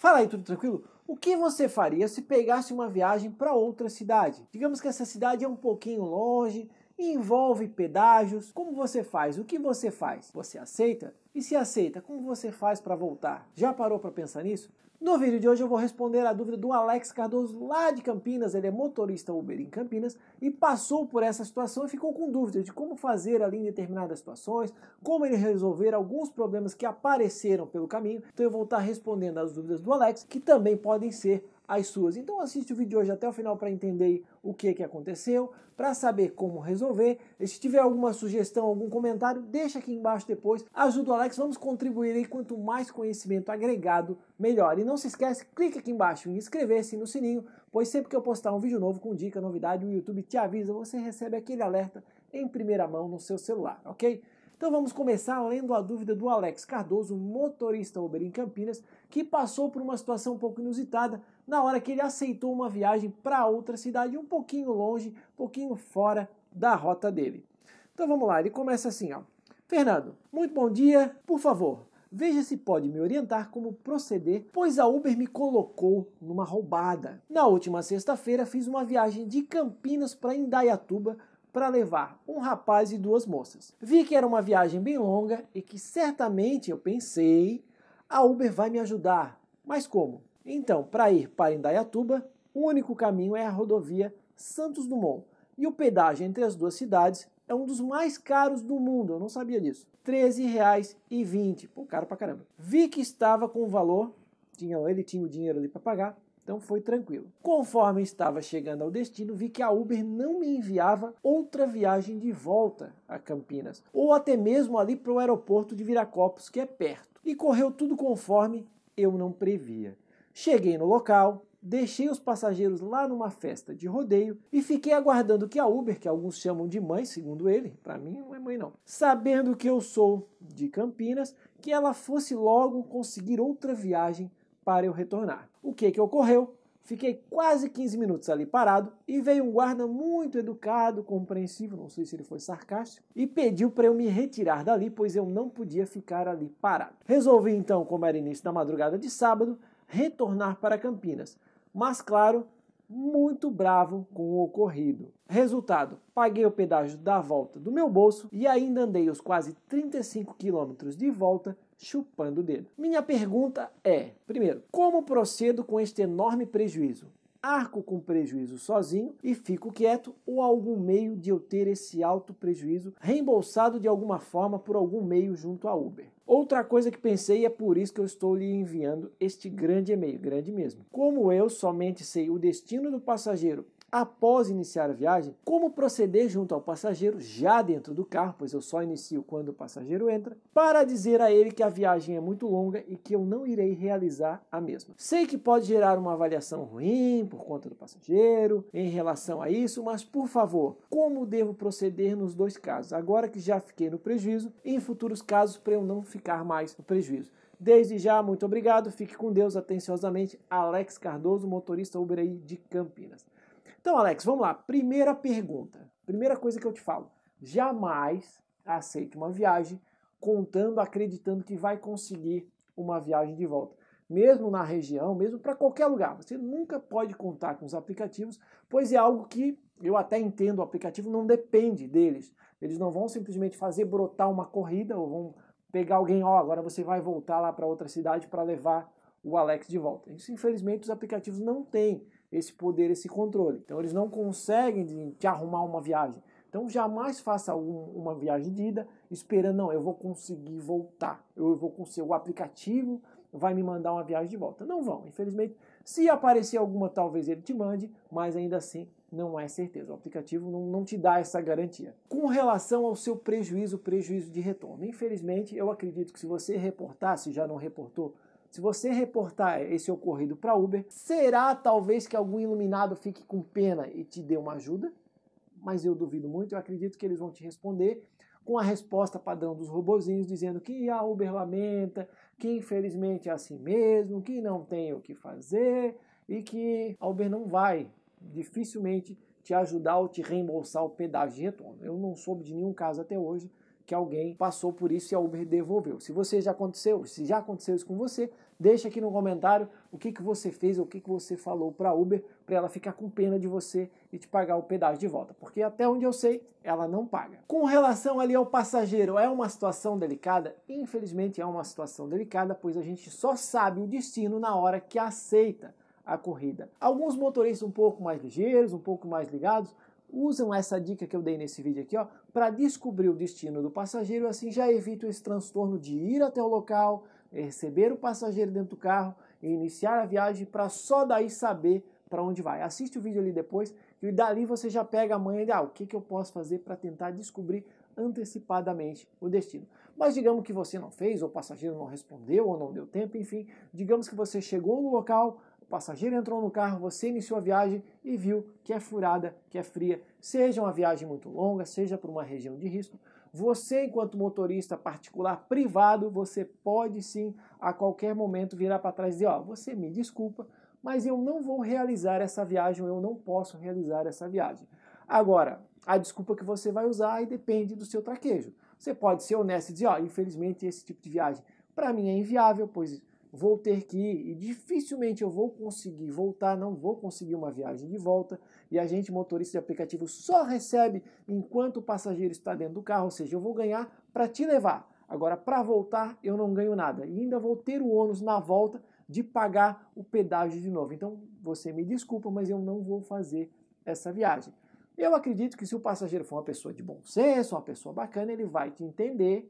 Fala aí, tudo tranquilo? O que você faria se pegasse uma viagem para outra cidade? Digamos que essa cidade é um pouquinho longe, envolve pedágios. Como você faz? O que você faz? Você aceita? E se aceita, como você faz para voltar? Já parou para pensar nisso? No vídeo de hoje eu vou responder a dúvida do Alex Cardoso lá de Campinas, ele é motorista Uber em Campinas e passou por essa situação e ficou com dúvidas de como fazer ali em determinadas situações, como ele resolver alguns problemas que apareceram pelo caminho. Então eu vou estar respondendo as dúvidas do Alex, que também podem ser as suas. Então assiste o vídeo de hoje até o final para entender o que, que aconteceu, para saber como resolver. E se tiver alguma sugestão, algum comentário, deixa aqui embaixo depois. Ajuda o Alex, vamos contribuir aí. Quanto mais conhecimento agregado, melhor. E não se esquece, clique aqui embaixo em inscrever-se no sininho, pois sempre que eu postar um vídeo novo com dica, novidade, o YouTube te avisa, você recebe aquele alerta em primeira mão no seu celular, ok? Então vamos começar lendo a dúvida do Alex Cardoso, motorista Uber em Campinas, que passou por uma situação um pouco inusitada na hora que ele aceitou uma viagem para outra cidade um pouquinho longe, um pouquinho fora da rota dele. Então vamos lá, ele começa assim, ó. Fernando, muito bom dia. Por favor, Veja se pode me orientar como proceder, pois a Uber me colocou numa roubada. Na última sexta-feira fiz uma viagem de Campinas para Indaiatuba para levar um rapaz e duas moças. Vi que era uma viagem bem longa e que certamente eu pensei a Uber vai me ajudar. Mas como? Então, para ir para Indaiatuba, o único caminho é a rodovia Santos Dumont. E o pedágio entre as duas cidades é um dos mais caros do mundo, eu não sabia disso. R$ 13,20. Pô, caro pra caramba. Vi que estava com o valor, tinha, ele tinha o dinheiro ali para pagar, então foi tranquilo. Conforme estava chegando ao destino, vi que a Uber não me enviava outra viagem de volta a Campinas, ou até mesmo ali para o aeroporto de Viracopos, que é perto e correu tudo conforme eu não previa. Cheguei no local, deixei os passageiros lá numa festa de rodeio e fiquei aguardando que a Uber, que alguns chamam de mãe, segundo ele, para mim não é mãe não, sabendo que eu sou de Campinas, que ela fosse logo conseguir outra viagem para eu retornar. O que que ocorreu? Fiquei quase 15 minutos ali parado e veio um guarda muito educado, compreensivo, não sei se ele foi sarcástico, e pediu para eu me retirar dali, pois eu não podia ficar ali parado. Resolvi então, como era início da madrugada de sábado, retornar para Campinas. Mas claro, muito bravo com o ocorrido. Resultado: paguei o pedágio da volta do meu bolso e ainda andei os quase 35 quilômetros de volta chupando o dedo. Minha pergunta é: primeiro, como procedo com este enorme prejuízo? arco com prejuízo sozinho e fico quieto ou algum meio de eu ter esse alto prejuízo reembolsado de alguma forma por algum meio junto a Uber. Outra coisa que pensei e é por isso que eu estou lhe enviando este grande e-mail, grande mesmo. Como eu somente sei o destino do passageiro Após iniciar a viagem, como proceder junto ao passageiro, já dentro do carro, pois eu só inicio quando o passageiro entra, para dizer a ele que a viagem é muito longa e que eu não irei realizar a mesma. Sei que pode gerar uma avaliação ruim por conta do passageiro em relação a isso, mas por favor, como devo proceder nos dois casos? Agora que já fiquei no prejuízo, em futuros casos para eu não ficar mais no prejuízo. Desde já, muito obrigado. Fique com Deus atenciosamente. Alex Cardoso, motorista Uber aí de Campinas. Então, Alex, vamos lá. Primeira pergunta. Primeira coisa que eu te falo. Jamais aceite uma viagem contando, acreditando que vai conseguir uma viagem de volta. Mesmo na região, mesmo para qualquer lugar. Você nunca pode contar com os aplicativos, pois é algo que eu até entendo, o aplicativo não depende deles. Eles não vão simplesmente fazer brotar uma corrida ou vão pegar alguém, ó, oh, agora você vai voltar lá para outra cidade para levar o Alex de volta. Isso, infelizmente, os aplicativos não têm esse poder, esse controle. Então eles não conseguem te arrumar uma viagem. Então jamais faça um, uma viagem de ida esperando, não, eu vou conseguir voltar. Eu vou conseguir, o aplicativo vai me mandar uma viagem de volta. Não vão, infelizmente. Se aparecer alguma, talvez ele te mande, mas ainda assim não é certeza. O aplicativo não, não te dá essa garantia. Com relação ao seu prejuízo, prejuízo de retorno. Infelizmente, eu acredito que se você reportar, se já não reportou, se você reportar esse ocorrido para Uber, será talvez que algum iluminado fique com pena e te dê uma ajuda? Mas eu duvido muito, eu acredito que eles vão te responder com a resposta padrão dos robozinhos dizendo que a ah, Uber lamenta, que infelizmente é assim mesmo, que não tem o que fazer e que a Uber não vai dificilmente te ajudar ou te reembolsar o pedágio de retorno. Eu não soube de nenhum caso até hoje que alguém passou por isso e a Uber devolveu. Se você já aconteceu, se já aconteceu isso com você, deixa aqui no comentário o que, que você fez, o que, que você falou para a Uber, para ela ficar com pena de você e te pagar o pedágio de volta, porque até onde eu sei, ela não paga. Com relação ali ao passageiro, é uma situação delicada? Infelizmente é uma situação delicada, pois a gente só sabe o destino na hora que aceita a corrida. Alguns motoristas um pouco mais ligeiros, um pouco mais ligados, usam essa dica que eu dei nesse vídeo aqui, ó, para descobrir o destino do passageiro, assim já evito esse transtorno de ir até o local, receber o passageiro dentro do carro e iniciar a viagem para só daí saber para onde vai. Assiste o vídeo ali depois e dali você já pega a manha de ah, o que, que eu posso fazer para tentar descobrir antecipadamente o destino. Mas digamos que você não fez, ou o passageiro não respondeu, ou não deu tempo, enfim, digamos que você chegou no local, passageiro entrou no carro, você iniciou a viagem e viu que é furada, que é fria, seja uma viagem muito longa, seja para uma região de risco. Você, enquanto motorista particular privado, você pode sim a qualquer momento virar para trás e dizer: Ó, você me desculpa, mas eu não vou realizar essa viagem, eu não posso realizar essa viagem. Agora, a desculpa que você vai usar aí depende do seu traquejo. Você pode ser honesto e dizer: Ó, infelizmente esse tipo de viagem para mim é inviável, pois vou ter que ir e dificilmente eu vou conseguir voltar, não vou conseguir uma viagem de volta. E a gente, motorista de aplicativo, só recebe enquanto o passageiro está dentro do carro, ou seja, eu vou ganhar para te levar. Agora, para voltar, eu não ganho nada e ainda vou ter o ônus na volta de pagar o pedágio de novo. Então, você me desculpa, mas eu não vou fazer essa viagem. Eu acredito que se o passageiro for uma pessoa de bom senso, uma pessoa bacana, ele vai te entender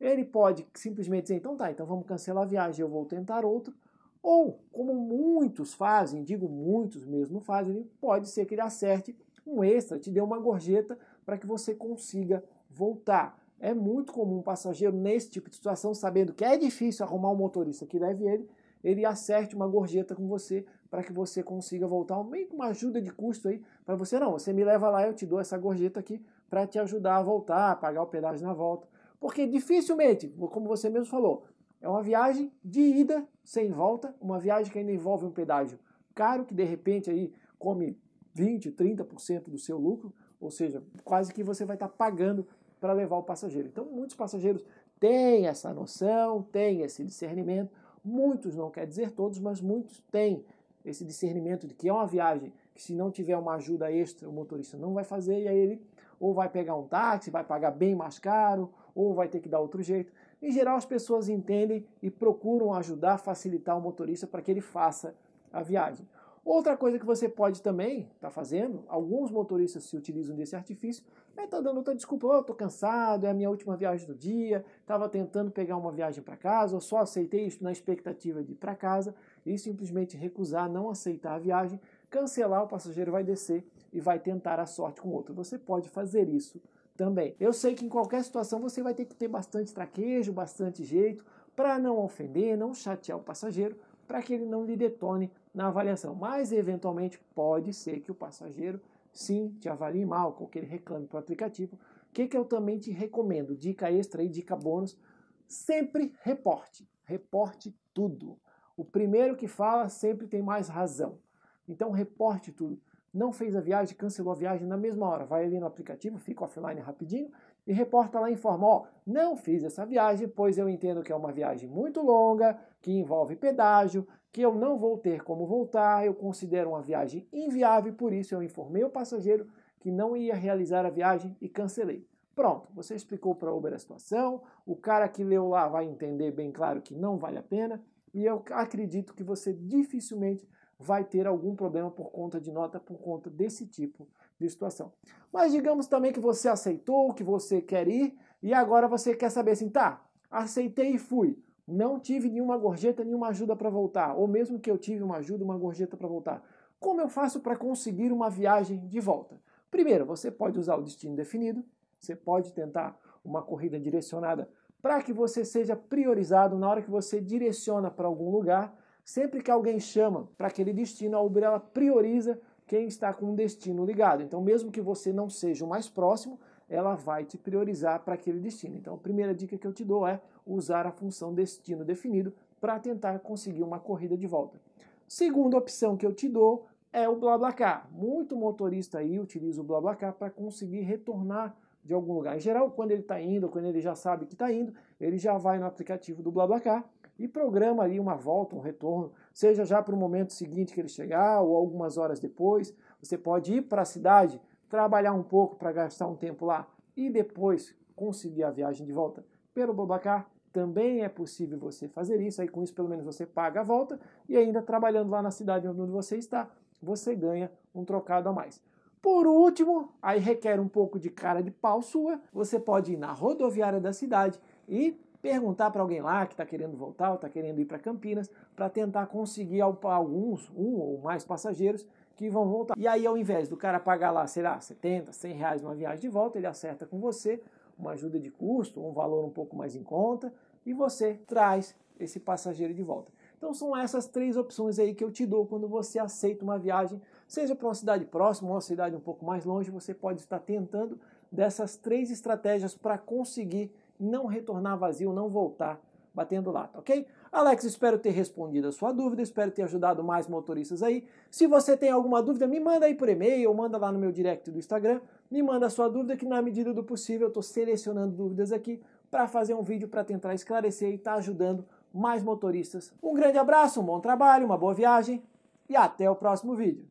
ele pode simplesmente dizer, então tá, então vamos cancelar a viagem, eu vou tentar outro. Ou, como muitos fazem, digo muitos mesmo fazem, pode ser que ele acerte um extra, te dê uma gorjeta para que você consiga voltar. É muito comum um passageiro nesse tipo de situação, sabendo que é difícil arrumar um motorista que leve ele, ele acerte uma gorjeta com você para que você consiga voltar, meio que uma ajuda de custo aí para você. Não, você me leva lá, eu te dou essa gorjeta aqui para te ajudar a voltar, a pagar o pedágio na volta. Porque dificilmente, como você mesmo falou, é uma viagem de ida sem volta, uma viagem que ainda envolve um pedágio caro, que de repente aí come 20, 30% do seu lucro, ou seja, quase que você vai estar pagando para levar o passageiro. Então, muitos passageiros têm essa noção, têm esse discernimento. Muitos, não quer dizer todos, mas muitos têm esse discernimento de que é uma viagem que, se não tiver uma ajuda extra, o motorista não vai fazer, e aí ele ou vai pegar um táxi, vai pagar bem mais caro, ou vai ter que dar outro jeito. Em geral, as pessoas entendem e procuram ajudar, facilitar o motorista para que ele faça a viagem. Outra coisa que você pode também estar tá fazendo, alguns motoristas se utilizam desse artifício, é estar tá dando outra desculpa, oh, eu estou cansado, é a minha última viagem do dia, estava tentando pegar uma viagem para casa, ou só aceitei isso na expectativa de ir para casa, e simplesmente recusar, não aceitar a viagem, cancelar, o passageiro vai descer e vai tentar a sorte com outro. Você pode fazer isso também. Eu sei que em qualquer situação você vai ter que ter bastante traquejo, bastante jeito, para não ofender, não chatear o passageiro, para que ele não lhe detone na avaliação. Mas, eventualmente, pode ser que o passageiro sim te avalie mal, com que ele reclame para o aplicativo. O que, que eu também te recomendo? Dica extra e dica bônus: sempre reporte. Reporte tudo. O primeiro que fala sempre tem mais razão. Então, reporte tudo não fez a viagem, cancelou a viagem na mesma hora, vai ali no aplicativo, fica offline rapidinho e reporta lá e informa, ó, não fiz essa viagem, pois eu entendo que é uma viagem muito longa, que envolve pedágio, que eu não vou ter como voltar, eu considero uma viagem inviável, por isso eu informei o passageiro que não ia realizar a viagem e cancelei. Pronto, você explicou para a Uber a situação, o cara que leu lá vai entender bem claro que não vale a pena, e eu acredito que você dificilmente vai ter algum problema por conta de nota, por conta desse tipo de situação. Mas digamos também que você aceitou, que você quer ir, e agora você quer saber assim, tá, aceitei e fui. Não tive nenhuma gorjeta, nenhuma ajuda para voltar, ou mesmo que eu tive uma ajuda, uma gorjeta para voltar. Como eu faço para conseguir uma viagem de volta? Primeiro, você pode usar o destino definido, você pode tentar uma corrida direcionada para que você seja priorizado na hora que você direciona para algum lugar, Sempre que alguém chama para aquele destino, a Uber ela prioriza quem está com o destino ligado. Então, mesmo que você não seja o mais próximo, ela vai te priorizar para aquele destino. Então, a primeira dica que eu te dou é usar a função destino definido para tentar conseguir uma corrida de volta. Segunda opção que eu te dou é o BlaBlaCar. Muito motorista aí utiliza o BlaBlaCar para conseguir retornar de algum lugar. Em geral, quando ele está indo, quando ele já sabe que está indo, ele já vai no aplicativo do BlaBlaCar e programa ali uma volta, um retorno, seja já para o momento seguinte que ele chegar ou algumas horas depois. Você pode ir para a cidade, trabalhar um pouco para gastar um tempo lá e depois conseguir a viagem de volta pelo Bobacar. Também é possível você fazer isso, aí com isso pelo menos você paga a volta e ainda trabalhando lá na cidade onde você está, você ganha um trocado a mais. Por último, aí requer um pouco de cara de pau sua, você pode ir na rodoviária da cidade e perguntar para alguém lá que está querendo voltar ou está querendo ir para Campinas para tentar conseguir alguns, um ou mais passageiros que vão voltar. E aí, ao invés do cara pagar lá, sei lá, 70, 100 reais uma viagem de volta, ele acerta com você uma ajuda de custo, um valor um pouco mais em conta e você traz esse passageiro de volta. Então são essas três opções aí que eu te dou quando você aceita uma viagem, seja para uma cidade próxima ou uma cidade um pouco mais longe, você pode estar tentando dessas três estratégias para conseguir não retornar vazio, não voltar batendo lata, ok? Alex, espero ter respondido a sua dúvida, espero ter ajudado mais motoristas aí. Se você tem alguma dúvida, me manda aí por e-mail, ou manda lá no meu direct do Instagram, me manda a sua dúvida que na medida do possível eu estou selecionando dúvidas aqui para fazer um vídeo para tentar esclarecer e estar tá ajudando mais motoristas. Um grande abraço, um bom trabalho, uma boa viagem e até o próximo vídeo.